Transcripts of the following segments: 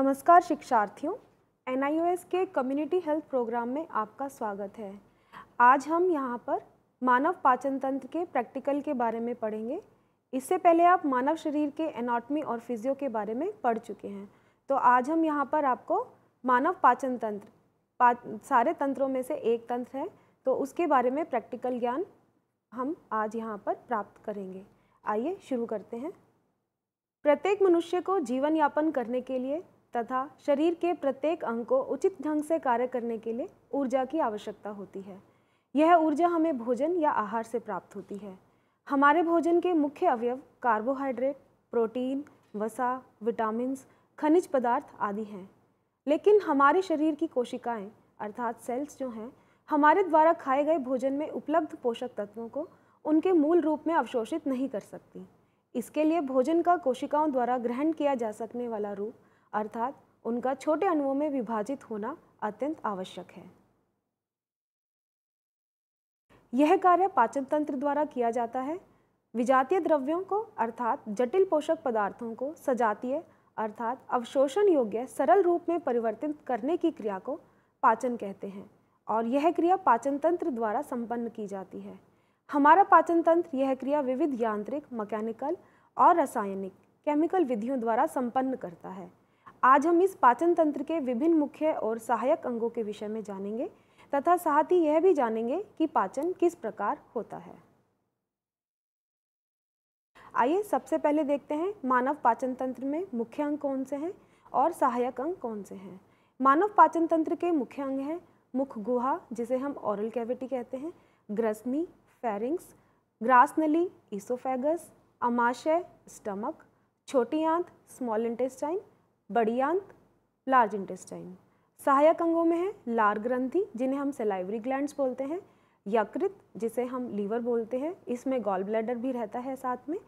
नमस्कार शिक्षार्थियों एन के कम्युनिटी हेल्थ प्रोग्राम में आपका स्वागत है आज हम यहाँ पर मानव पाचन तंत्र के प्रैक्टिकल के बारे में पढ़ेंगे इससे पहले आप मानव शरीर के एनाटमी और फिजियो के बारे में पढ़ चुके हैं तो आज हम यहाँ पर आपको मानव पाचन तंत्र पा, सारे तंत्रों में से एक तंत्र है तो उसके बारे में प्रैक्टिकल ज्ञान हम आज यहाँ पर प्राप्त करेंगे आइए शुरू करते हैं प्रत्येक मनुष्य को जीवन यापन करने के लिए तथा शरीर के प्रत्येक अंग को उचित ढंग से कार्य करने के लिए ऊर्जा की आवश्यकता होती है यह ऊर्जा हमें भोजन या आहार से प्राप्त होती है हमारे भोजन के मुख्य अवयव कार्बोहाइड्रेट प्रोटीन वसा विटामिन खनिज पदार्थ आदि हैं लेकिन हमारे शरीर की कोशिकाएं अर्थात सेल्स जो हैं हमारे द्वारा खाए गए भोजन में उपलब्ध पोषक तत्वों को उनके मूल रूप में अवशोषित नहीं कर सकती इसके लिए भोजन का कोशिकाओं द्वारा ग्रहण किया जा सकने वाला रूप अर्थात उनका छोटे अणुओं में विभाजित होना अत्यंत आवश्यक है यह कार्य पाचन तंत्र द्वारा किया जाता है विजातीय द्रव्यों को अर्थात जटिल पोषक पदार्थों को सजातीय अर्थात अवशोषण योग्य सरल रूप में परिवर्तित करने की क्रिया को पाचन कहते हैं और यह क्रिया पाचन तंत्र द्वारा संपन्न की जाती है हमारा पाचन तंत्र यह क्रिया विविध यांत्रिक मैकेनिकल और रासायनिक केमिकल विधियों द्वारा संपन्न करता है आज हम इस पाचन तंत्र के विभिन्न मुख्य और सहायक अंगों के विषय में जानेंगे तथा साथ ही यह भी जानेंगे कि पाचन किस प्रकार होता है आइए सबसे पहले देखते हैं मानव पाचन तंत्र में मुख्य अंग कौन से हैं और सहायक अंग कौन से हैं मानव पाचन तंत्र के मुख्य अंग हैं मुख गुहा जिसे हम ओरल कैविटी कहते हैं ग्रसनी फेरिंग्स नली इसोफेगस अमाशय स्टमक छोटी आंत स्मॉल इंटेस्टाइन बड़ी आंत लार्ज इंटेस्टाइन सहायक अंगों में है लार ग्रंथि जिन्हें हम सेलाइवरी ग्लैंड्स बोलते हैं यकृत जिसे हम लीवर बोलते हैं इसमें गॉल ब्लैडर भी रहता है साथ में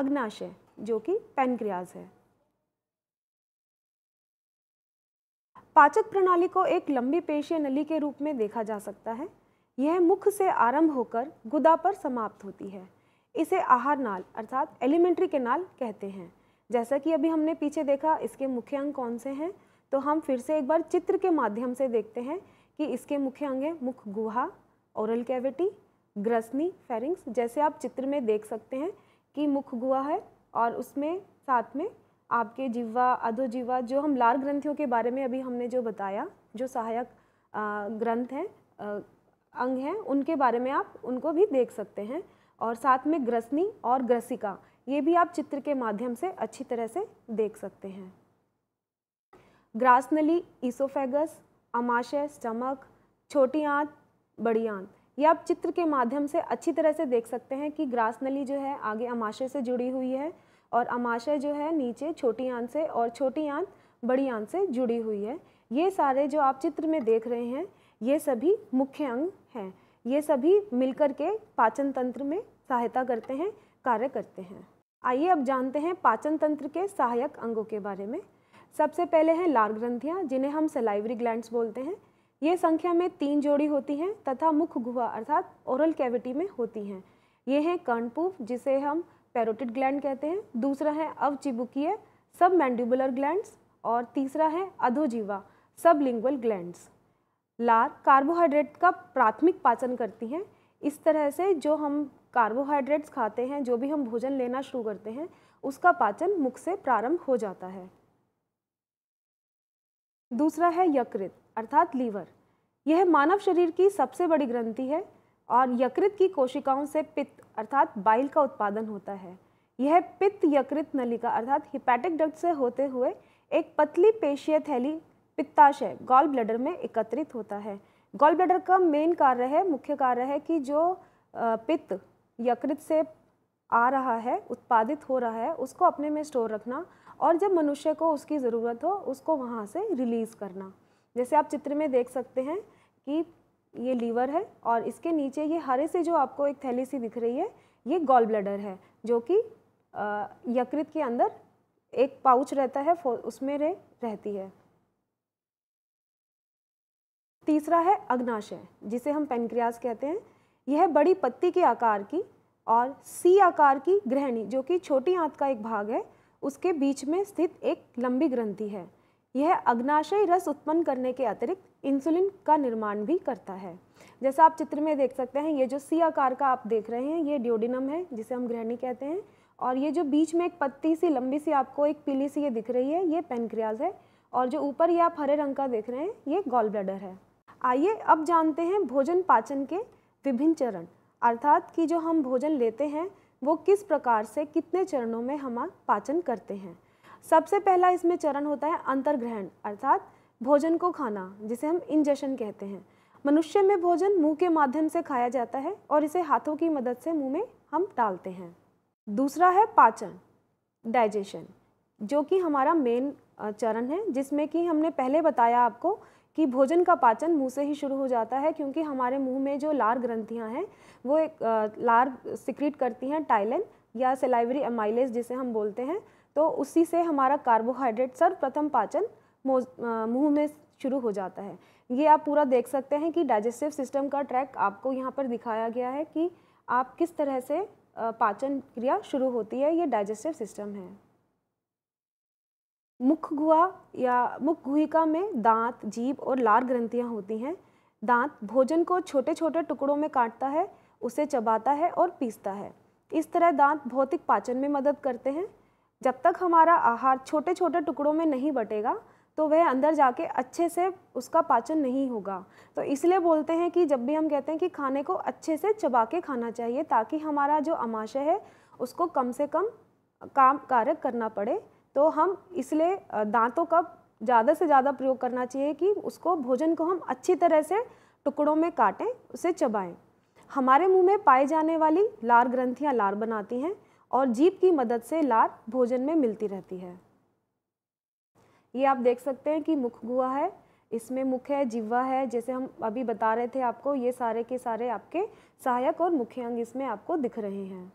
अग्नाशय जो कि पेनक्रियाज है पाचक प्रणाली को एक लंबी पेशीय नली के रूप में देखा जा सकता है यह मुख से आरंभ होकर गुदा पर समाप्त होती है इसे आहार नाल अर्थात एलिमेंट्री के नाल कहते हैं जैसा कि अभी हमने पीछे देखा इसके मुख्य अंग कौन से हैं तो हम फिर से एक बार चित्र के माध्यम से देखते हैं कि इसके मुख्य अंग हैं मुख गुहा औरल कैविटी ग्रसनी फेरिंग्स जैसे आप चित्र में देख सकते हैं कि मुख गुहा है और उसमें साथ में आपके जीवा अधोजीवा जो हम लार ग्रंथियों के बारे में अभी हमने जो बताया जो सहायक ग्रंथ हैं अंग हैं उनके बारे में आप उनको भी देख सकते हैं और साथ में ग्रसनी और ग्रसिका ये भी आप चित्र के माध्यम से अच्छी तरह से देख सकते हैं ग्रास नली ईसोफेगस अमाशय स्टमक छोटी आंत बड़ी आंत ये आप चित्र के माध्यम से अच्छी तरह से देख सकते हैं कि ग्रास नली जो है आगे अमाशय से जुड़ी हुई है और अमाशय जो है नीचे छोटी आंत से और छोटी आंत बड़ी आंत से जुड़ी हुई है ये सारे जो आप चित्र में देख रहे हैं ये सभी मुख्य अंग हैं ये सभी मिलकर के पाचन तंत्र में सहायता करते हैं कार्य करते हैं आइए अब जानते हैं पाचन तंत्र के सहायक अंगों के बारे में सबसे पहले हैं लार ग्रंथियाँ जिन्हें हम सलाइवरी ग्लैंड्स बोलते हैं ये संख्या में तीन जोड़ी होती हैं तथा मुख गुहा अर्थात ओरल कैविटी में होती हैं ये हैं कर्णपूफ जिसे हम पैरोटिड ग्लैंड कहते हैं दूसरा है अवचिबुकीय सब मैंडिबुलर ग्लैंड्स और तीसरा है अधोजीवा सब लिंगुअल ग्लैंड्स लार कार्बोहाइड्रेट का प्राथमिक पाचन करती हैं इस तरह से जो हम कार्बोहाइड्रेट्स खाते हैं जो भी हम भोजन लेना शुरू करते हैं उसका पाचन मुख से प्रारंभ हो जाता है दूसरा है यकृत अर्थात लीवर यह मानव शरीर की सबसे बड़ी ग्रंथि है और यकृत की कोशिकाओं से पित्त अर्थात बाइल का उत्पादन होता है यह पित्त यकृत नलिका अर्थात हिपैटिक डक्ट से होते हुए एक पतली पेशीय थैली पित्ताशय गॉल ब्लडर में एकत्रित होता है गॉल ब्लडर का मेन कार्य है मुख्य कार्य है कि जो पित्त यकृत से आ रहा है उत्पादित हो रहा है उसको अपने में स्टोर रखना और जब मनुष्य को उसकी ज़रूरत हो उसको वहाँ से रिलीज़ करना जैसे आप चित्र में देख सकते हैं कि ये लीवर है और इसके नीचे ये हरे से जो आपको एक थैली सी दिख रही है ये गॉल ब्लडर है जो कि यकृत के अंदर एक पाउच रहता है उसमें रे रहती है तीसरा है अग्नाशय जिसे हम पेनक्रियाज कहते हैं यह बड़ी पत्ती के आकार की और सी आकार की ग्रहणी जो कि छोटी आंत का एक भाग है उसके बीच में स्थित एक लंबी ग्रंथि है यह अग्नाशय रस उत्पन्न करने के अतिरिक्त इंसुलिन का निर्माण भी करता है जैसा आप चित्र में देख सकते हैं ये जो सी आकार का आप देख रहे हैं ये ड्योडिनम है जिसे हम ग्रहणी कहते हैं और ये जो बीच में एक पत्ती सी लंबी सी आपको एक पीली सी ये दिख रही है ये पेनक्रियाज है और जो ऊपर ये आप हरे रंग का देख रहे हैं ये गॉल ब्लडर है आइए अब जानते हैं भोजन पाचन के विभिन्न चरण अर्थात कि जो हम भोजन लेते हैं वो किस प्रकार से कितने चरणों में हम पाचन करते हैं सबसे पहला इसमें चरण होता है अंतर्ग्रहण अर्थात भोजन को खाना जिसे हम इंजेशन कहते हैं मनुष्य में भोजन मुंह के माध्यम से खाया जाता है और इसे हाथों की मदद से मुंह में हम डालते हैं दूसरा है पाचन डाइजेशन जो कि हमारा मेन चरण है जिसमें कि हमने पहले बताया आपको कि भोजन का पाचन मुंह से ही शुरू हो जाता है क्योंकि हमारे मुंह में जो लार ग्रंथियां हैं वो एक लार सिक्रीट करती हैं टाइलन या सेलाइवरी एमाइलेज जिसे हम बोलते हैं तो उसी से हमारा कार्बोहाइड्रेट सर्वप्रथम पाचन मुंह में शुरू हो जाता है ये आप पूरा देख सकते हैं कि डाइजेस्टिव सिस्टम का ट्रैक आपको यहाँ पर दिखाया गया है कि आप किस तरह से पाचन क्रिया शुरू होती है ये डाइजेस्टिव सिस्टम है मुख गुहा या मुख गुहिका में दांत जीभ और लार ग्रंथियाँ होती हैं दांत भोजन को छोटे छोटे टुकड़ों में काटता है उसे चबाता है और पीसता है इस तरह दांत भौतिक पाचन में मदद करते हैं जब तक हमारा आहार छोटे छोटे टुकड़ों में नहीं बटेगा तो वह अंदर जाके अच्छे से उसका पाचन नहीं होगा तो इसलिए बोलते हैं कि जब भी हम कहते हैं कि खाने को अच्छे से चबा के खाना चाहिए ताकि हमारा जो अमाशय है उसको कम से कम काम कार्य करना पड़े तो हम इसलिए दांतों का ज़्यादा से ज़्यादा प्रयोग करना चाहिए कि उसको भोजन को हम अच्छी तरह से टुकड़ों में काटें उसे चबाएं हमारे मुंह में पाए जाने वाली लार ग्रंथियां लार बनाती हैं और जीप की मदद से लार भोजन में मिलती रहती है ये आप देख सकते हैं कि मुख गुआ है इसमें मुख है जिवा है जैसे हम अभी बता रहे थे आपको ये सारे के सारे आपके सहायक और मुख्य अंग इसमें आपको दिख रहे हैं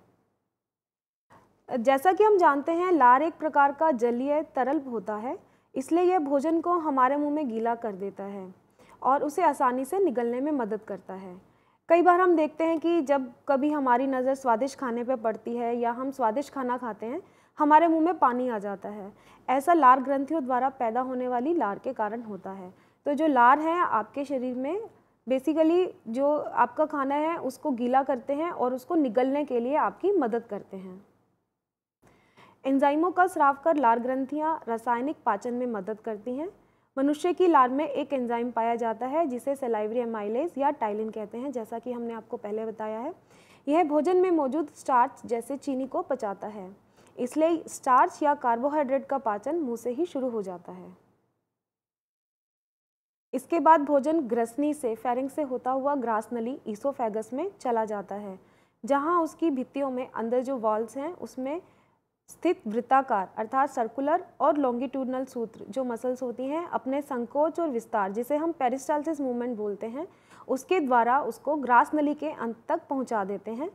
जैसा कि हम जानते हैं लार एक प्रकार का जलीय तरल होता है इसलिए यह भोजन को हमारे मुंह में गीला कर देता है और उसे आसानी से निगलने में मदद करता है कई बार हम देखते हैं कि जब कभी हमारी नज़र स्वादिष्ट खाने पर पड़ती है या हम स्वादिष्ट खाना खाते हैं हमारे मुंह में पानी आ जाता है ऐसा लार ग्रंथियों द्वारा पैदा होने वाली लार के कारण होता है तो जो लार है आपके शरीर में बेसिकली जो आपका खाना है उसको गीला करते हैं और उसको निगलने के लिए आपकी मदद करते हैं एंजाइमों का स्राव कर लार ग्रंथियाँ रासायनिक पाचन में मदद करती हैं मनुष्य की लार में एक एंजाइम पाया जाता है जिसे सेलाइवरी एमाइलेज या टाइलिन कहते हैं जैसा कि हमने आपको पहले बताया है यह भोजन में मौजूद स्टार्च जैसे चीनी को पचाता है इसलिए स्टार्च या कार्बोहाइड्रेट का पाचन मुँह से ही शुरू हो जाता है इसके बाद भोजन ग्रसनी से फेरिंग से होता हुआ ग्रास नली ईसोफेगस में चला जाता है जहां उसकी भित्तियों में अंदर जो वॉल्स हैं उसमें स्थित वृत्ताकार अर्थात सर्कुलर और लॉन्गिट्यूडनल सूत्र जो मसल्स होती हैं अपने संकोच और विस्तार जिसे हम पेरिस्टालसिस मूवमेंट बोलते हैं उसके द्वारा उसको ग्रास नली के अंत तक पहुंचा देते हैं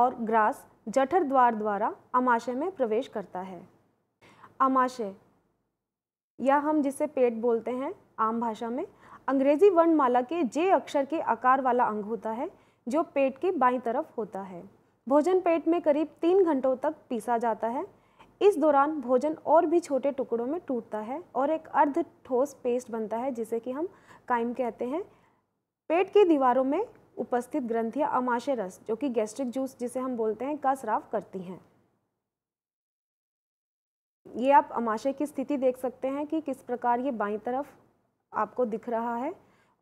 और ग्रास जठर द्वार द्वारा अमाशय में प्रवेश करता है अमाशय या हम जिसे पेट बोलते हैं आम भाषा में अंग्रेजी वर्णमाला के जे अक्षर के आकार वाला अंग होता है जो पेट के बाई तरफ होता है भोजन पेट में करीब तीन घंटों तक पीसा जाता है इस दौरान भोजन और भी छोटे टुकड़ों में टूटता है और एक अर्ध ठोस पेस्ट बनता है जिसे कि हम काइम कहते हैं पेट की दीवारों में उपस्थित ग्रंथियां अमाशय रस जो कि गैस्ट्रिक जूस जिसे हम बोलते हैं का स्राव करती हैं ये आप अमाशय की स्थिति देख सकते हैं कि किस प्रकार ये बाई तरफ आपको दिख रहा है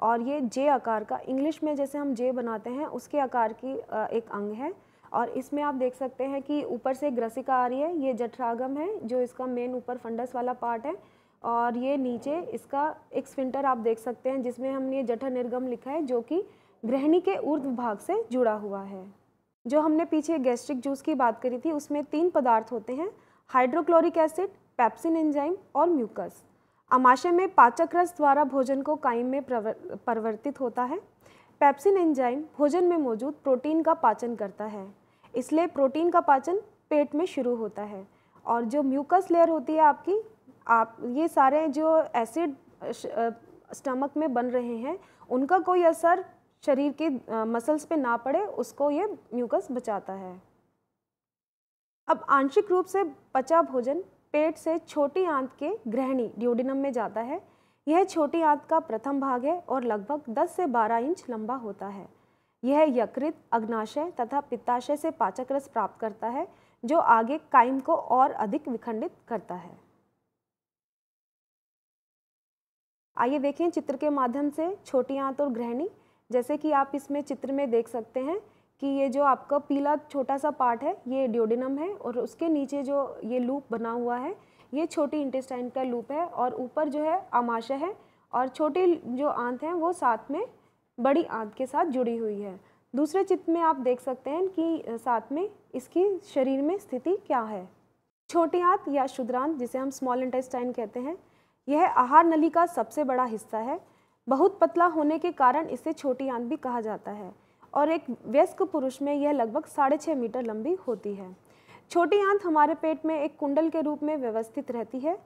और ये जे आकार का इंग्लिश में जैसे हम जे बनाते हैं उसके आकार की एक अंग है और इसमें आप देख सकते हैं कि ऊपर से ग्रसिका आ रही है ये जठरागम है जो इसका मेन ऊपर फंडस वाला पार्ट है और ये नीचे इसका एक स्विंटर आप देख सकते हैं जिसमें हमने ये जठर निर्गम लिखा है जो कि गृहिणी के ऊर्ध भाग से जुड़ा हुआ है जो हमने पीछे गैस्ट्रिक जूस की बात करी थी उसमें तीन पदार्थ होते हैं हाइड्रोक्लोरिक एसिड पैप्सिन एंजाइम और म्यूकस अमाशय में पाचक रस द्वारा भोजन को कायम में परिवर्तित होता है पैप्सिन एंजाइम भोजन में मौजूद प्रोटीन का पाचन करता है इसलिए प्रोटीन का पाचन पेट में शुरू होता है और जो म्यूकस लेयर होती है आपकी आप ये सारे जो एसिड स्टमक में बन रहे हैं उनका कोई असर शरीर के मसल्स पे ना पड़े उसको ये म्यूकस बचाता है अब आंशिक रूप से पचा भोजन पेट से छोटी आंत के ग्रहणी ड्योडिनम में जाता है यह छोटी आंत का प्रथम भाग है और लगभग 10 से 12 इंच लंबा होता है यह यकृत अग्नाशय तथा पित्ताशय से पाचक रस प्राप्त करता है जो आगे काइम को और अधिक विखंडित करता है आइए देखें चित्र के माध्यम से छोटी आंत और गृहणी जैसे कि आप इसमें चित्र में देख सकते हैं कि ये जो आपका पीला छोटा सा पार्ट है ये ड्योडिनम है और उसके नीचे जो ये लूप बना हुआ है ये छोटी इंटेस्टाइन का लूप है और ऊपर जो है आमाशय है और छोटी जो आंत हैं वो साथ में बड़ी आँत के साथ जुड़ी हुई है दूसरे चित्र में आप देख सकते हैं कि साथ में इसकी शरीर में स्थिति क्या है छोटी आँत या शुद्रांत जिसे हम स्मॉल इंटेस्टाइन कहते हैं यह आहार नली का सबसे बड़ा हिस्सा है बहुत पतला होने के कारण इसे छोटी आंत भी कहा जाता है और एक व्यस्क पुरुष में यह लगभग साढ़े छः मीटर लंबी होती है छोटी आंत हमारे पेट में एक कुंडल के रूप में व्यवस्थित रहती है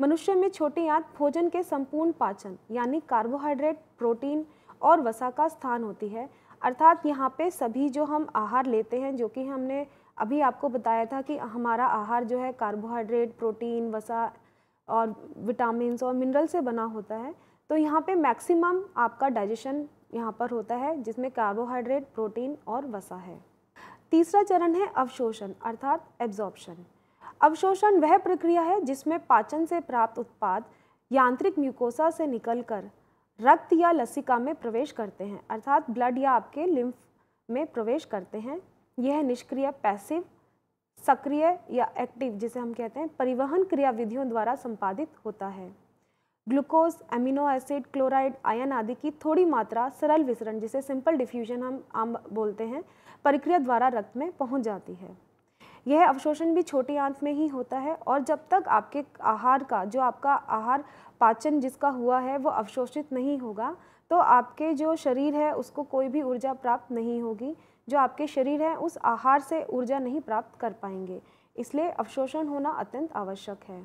मनुष्य में छोटी आंत भोजन के संपूर्ण पाचन यानी कार्बोहाइड्रेट प्रोटीन और वसा का स्थान होती है अर्थात यहाँ पे सभी जो हम आहार लेते हैं जो कि हमने अभी आपको बताया था कि हमारा आहार जो है कार्बोहाइड्रेट प्रोटीन वसा और विटामिन और मिनरल से बना होता है तो यहाँ पे मैक्सिमम आपका डाइजेशन यहाँ पर होता है जिसमें कार्बोहाइड्रेट प्रोटीन और वसा है तीसरा चरण है अवशोषण अर्थात एब्जॉर्प्शन अवशोषण वह प्रक्रिया है जिसमें पाचन से प्राप्त उत्पाद यांत्रिक म्यूकोसा से निकलकर रक्त या लसिका में प्रवेश करते हैं अर्थात ब्लड या आपके लिम्फ में प्रवेश करते हैं यह निष्क्रिय पैसिव सक्रिय या एक्टिव जिसे हम कहते हैं परिवहन क्रियाविधियों द्वारा संपादित होता है glucose amino acid chloride ion आदि की थोड़ी मात्रा सरल विसरण जिसे सिंपल डिफ्यूजन हम आम बोलते हैं प्रक्रिया द्वारा रक्त में पहुंच जाती है यह अवशोषण भी छोटी आंत में ही होता है और जब तक आपके आहार का जो आपका आहार पाचन जिसका हुआ है वो अवशोषित नहीं होगा तो आपके जो शरीर है उसको कोई भी ऊर्जा प्राप्त नहीं होगी जो आपके शरीर है उस आहार से ऊर्जा नहीं प्राप्त कर पाएंगे इसलिए अवशोषण होना अत्यंत आवश्यक है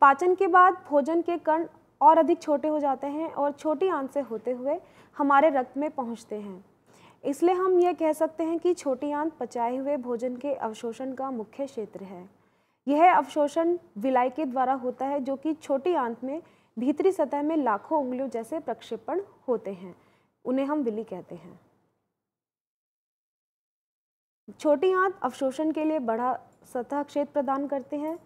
पाचन के बाद भोजन के कण और अधिक छोटे हो जाते हैं और छोटी आंत से होते हुए हमारे रक्त में पहुंचते हैं इसलिए हम यह कह सकते हैं कि छोटी आंत पचाए हुए भोजन के अवशोषण का मुख्य क्षेत्र है यह अवशोषण विलाय के द्वारा होता है जो कि छोटी आंत में भीतरी सतह में लाखों उंगलियों जैसे प्रक्षेपण होते हैं उन्हें हम विली कहते हैं छोटी आंत अवशोषण के लिए बड़ा सतह क्षेत्र प्रदान करते हैं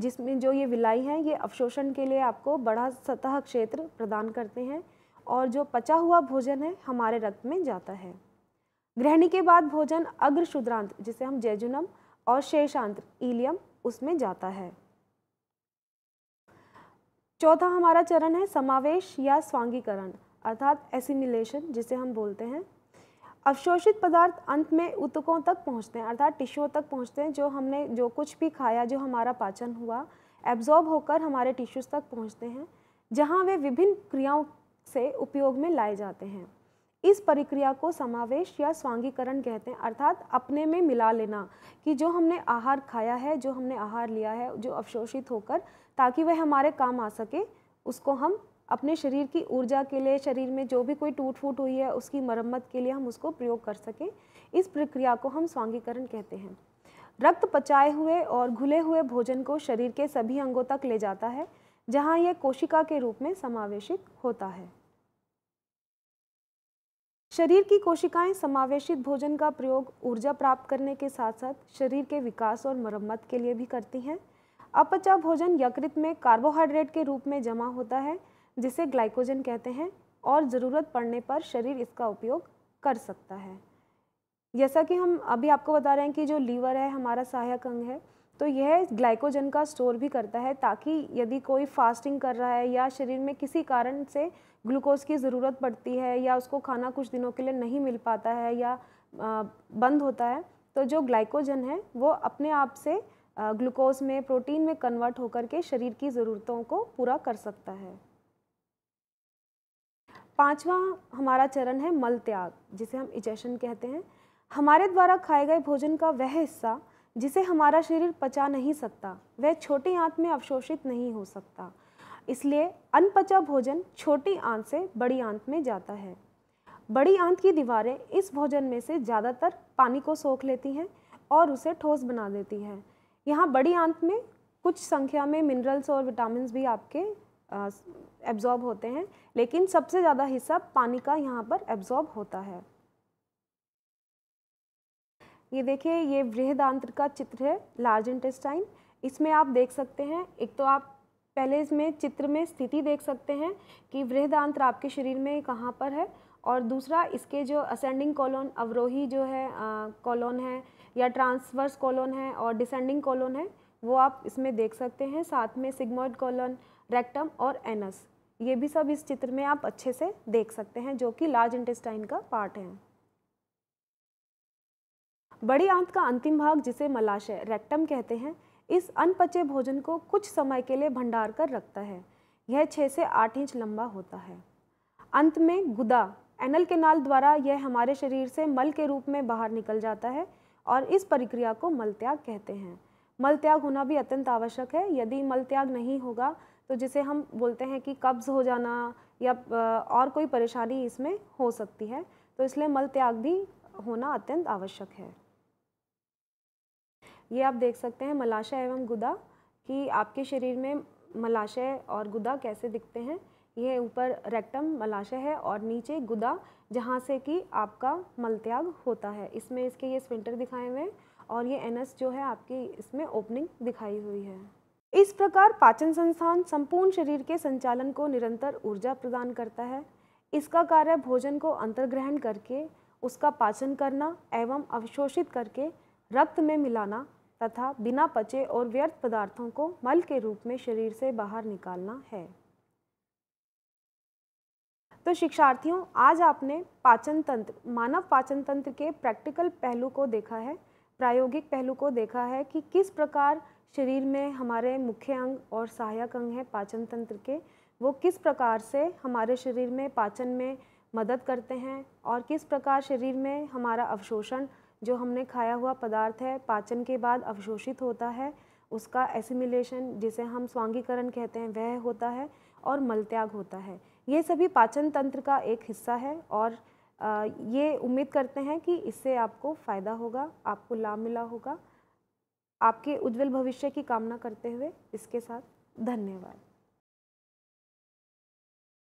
जिसमें जो ये विलाई हैं ये अवशोषण के लिए आपको बड़ा सतह क्षेत्र प्रदान करते हैं और जो पचा हुआ भोजन है हमारे रक्त में जाता है ग्रहणी के बाद भोजन अग्र शूद्रांत जिसे हम जेजुनम और शेषांत इलियम उसमें जाता है चौथा हमारा चरण है समावेश या स्वांगीकरण अर्थात एसिमिलेशन जिसे हम बोलते हैं अवशोषित पदार्थ अंत में उत्तकों तक पहुंचते हैं अर्थात टिश्यूओं तक पहुंचते हैं जो हमने जो कुछ भी खाया जो हमारा पाचन हुआ एब्जॉर्ब होकर हमारे टिश्यूज़ तक पहुंचते हैं जहां वे विभिन्न क्रियाओं से उपयोग में लाए जाते हैं इस प्रक्रिया को समावेश या स्वांगीकरण कहते हैं अर्थात अपने में मिला लेना कि जो हमने आहार खाया है जो हमने आहार लिया है जो अवशोषित होकर ताकि वह हमारे काम आ सके उसको हम अपने शरीर की ऊर्जा के लिए शरीर में जो भी कोई टूट फूट हुई है उसकी मरम्मत के लिए हम उसको प्रयोग कर सकें इस प्रक्रिया को हम स्वांगीकरण कहते हैं रक्त पचाए हुए और घुले हुए भोजन को शरीर के सभी अंगों तक ले जाता है जहाँ यह कोशिका के रूप में समावेशित होता है शरीर की कोशिकाएं समावेशित भोजन का प्रयोग ऊर्जा प्राप्त करने के साथ साथ शरीर के विकास और मरम्मत के लिए भी करती हैं अपचा भोजन यकृत में कार्बोहाइड्रेट के रूप में जमा होता है जिसे ग्लाइकोजन कहते हैं और ज़रूरत पड़ने पर शरीर इसका उपयोग कर सकता है जैसा कि हम अभी आपको बता रहे हैं कि जो लीवर है हमारा सहायक अंग है तो यह ग्लाइकोजन का स्टोर भी करता है ताकि यदि कोई फास्टिंग कर रहा है या शरीर में किसी कारण से ग्लूकोज की ज़रूरत पड़ती है या उसको खाना कुछ दिनों के लिए नहीं मिल पाता है या बंद होता है तो जो ग्लाइकोजन है वो अपने आप से ग्लूकोज में प्रोटीन में कन्वर्ट होकर के शरीर की ज़रूरतों को पूरा कर सकता है पांचवा हमारा चरण है मल त्याग जिसे हम इजेशन कहते हैं हमारे द्वारा खाए गए भोजन का वह हिस्सा जिसे हमारा शरीर पचा नहीं सकता वह छोटी आंत में अवशोषित नहीं हो सकता इसलिए अनपचा भोजन छोटी आंत से बड़ी आंत में जाता है बड़ी आंत की दीवारें इस भोजन में से ज़्यादातर पानी को सोख लेती हैं और उसे ठोस बना देती हैं यहाँ बड़ी आंत में कुछ संख्या में मिनरल्स और विटामिन भी आपके एब्जॉर्ब होते हैं लेकिन सबसे ज़्यादा हिस्सा पानी का यहाँ पर एब्जॉर्ब होता है ये देखिए ये वृहदांत्र का चित्र है लार्ज इंटेस्टाइन इसमें आप देख सकते हैं एक तो आप पहले इसमें चित्र में स्थिति देख सकते हैं कि वृहदांत्र आपके शरीर में कहाँ पर है और दूसरा इसके जो असेंडिंग कॉलोन अवरोही जो है कॉलोन है या ट्रांसवर्स कॉलोन है और डिसेंडिंग कॉलोन है वो आप इसमें देख सकते हैं साथ में सिग्मोइड कॉलोन रेक्टम और एनस ये भी सब इस चित्र में आप अच्छे से देख सकते हैं जो कि लार्ज इंटेस्टाइन का पार्ट है बड़ी आंत का अंतिम भाग जिसे मलाशय रेक्टम कहते हैं इस अनपचे भोजन को कुछ समय के लिए भंडार कर रखता है यह छः से आठ इंच लंबा होता है अंत में गुदा एनल केनाल द्वारा यह हमारे शरीर से मल के रूप में बाहर निकल जाता है और इस प्रक्रिया को मलत्याग कहते हैं मलत्याग होना भी अत्यंत आवश्यक है यदि मलत्याग नहीं होगा तो जिसे हम बोलते हैं कि कब्ज़ हो जाना या और कोई परेशानी इसमें हो सकती है तो इसलिए मलत्याग भी होना अत्यंत आवश्यक है ये आप देख सकते हैं मलाशय एवं गुदा कि आपके शरीर में मलाशय और गुदा कैसे दिखते हैं ये ऊपर रेक्टम मलाशय है और नीचे गुदा जहाँ से कि आपका मलत्याग होता है इसमें इसके ये स्विंटर दिखाए हुए हैं और ये एनस जो है आपकी इसमें ओपनिंग दिखाई हुई है इस प्रकार पाचन संस्थान संपूर्ण शरीर के संचालन को निरंतर ऊर्जा प्रदान करता है इसका कार्य भोजन को अंतर्ग्रहण करके उसका पाचन करना एवं अवशोषित करके रक्त में मिलाना तथा बिना पचे और व्यर्थ पदार्थों को मल के रूप में शरीर से बाहर निकालना है तो शिक्षार्थियों आज आपने पाचन तंत्र मानव पाचन तंत्र के प्रैक्टिकल पहलू को देखा है प्रायोगिक पहलू को देखा है कि किस प्रकार शरीर में हमारे मुख्य अंग और सहायक अंग हैं पाचन तंत्र के वो किस प्रकार से हमारे शरीर में पाचन में मदद करते हैं और किस प्रकार शरीर में हमारा अवशोषण जो हमने खाया हुआ पदार्थ है पाचन के बाद अवशोषित होता है उसका एसिमिलेशन जिसे हम स्वांगीकरण कहते हैं वह होता है और मलत्याग होता है ये सभी पाचन तंत्र का एक हिस्सा है और ये उम्मीद करते हैं कि इससे आपको फ़ायदा होगा आपको लाभ मिला होगा आपके उज्जवल भविष्य की कामना करते हुए इसके साथ धन्यवाद